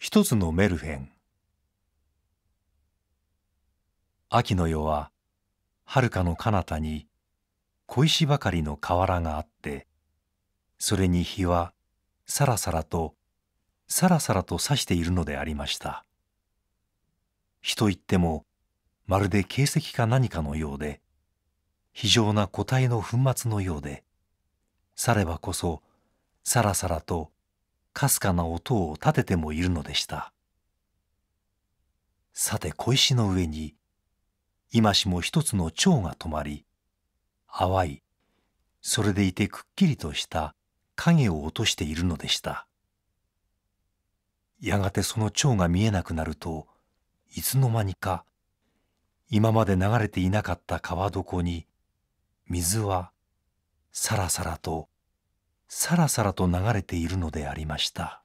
一つのメルヘン秋の夜ははるかの彼方に小石ばかりの瓦があってそれに日はさらさらとさらさらと差しているのでありました日といってもまるで形跡か何かのようで非常な個体の粉末のようでさればこそさらさらとかすかな音を立ててもいるのでしたさて小石の上に今しも一つの蝶が止まり淡いそれでいてくっきりとした影を落としているのでしたやがてその蝶が見えなくなるといつの間にか今まで流れていなかった川床に水はさらさらとさらさらと流れているのでありました。